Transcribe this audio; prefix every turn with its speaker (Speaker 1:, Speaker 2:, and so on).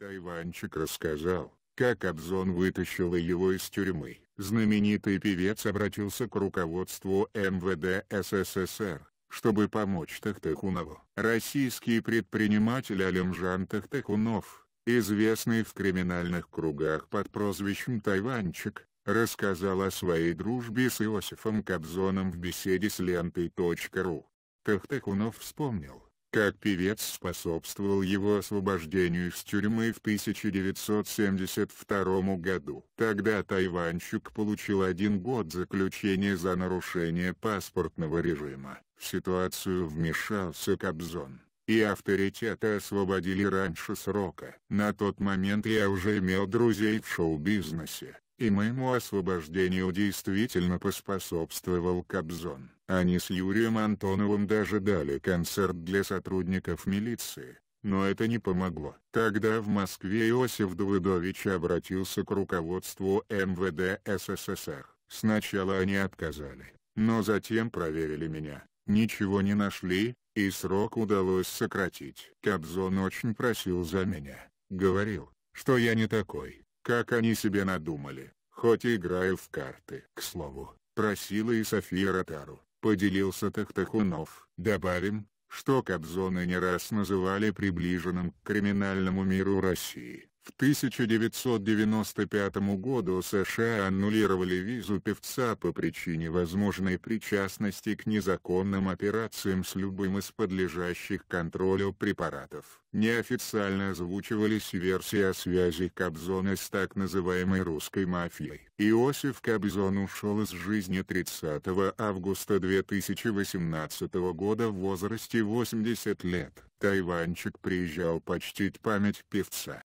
Speaker 1: Тайванчик рассказал, как Кобзон вытащил его из тюрьмы. Знаменитый певец обратился к руководству МВД СССР, чтобы помочь Тахтахунову. Российский предприниматель Алимжан Тахтахунов, известный в криминальных кругах под прозвищем Тайванчик, рассказал о своей дружбе с Иосифом Кобзоном в беседе с лентой.ру. Тахтахунов вспомнил, как певец способствовал его освобождению из тюрьмы в 1972 году. Тогда Тайванчук получил один год заключения за нарушение паспортного режима. В ситуацию вмешался Кобзон и авторитета освободили раньше срока. На тот момент я уже имел друзей в шоу-бизнесе, и моему освобождению действительно поспособствовал Кобзон. Они с Юрием Антоновым даже дали концерт для сотрудников милиции, но это не помогло. Тогда в Москве Иосиф Давыдович обратился к руководству МВД СССР. Сначала они отказали, но затем проверили меня, ничего не нашли, и срок удалось сократить. Кобзон очень просил за меня, говорил, что я не такой, как они себе надумали хоть и играю в карты. К слову, просила и София Ротару, поделился Тахтахунов. Добавим, что Кобзона не раз называли приближенным к криминальному миру России. В 1995 году США аннулировали визу певца по причине возможной причастности к незаконным операциям с любым из подлежащих контролю препаратов. Неофициально озвучивались версии о связи Кобзона с так называемой русской мафией. Иосиф Кобзон ушел из жизни 30 августа 2018 года в возрасте 80 лет. Тайванчик приезжал почтить память певца.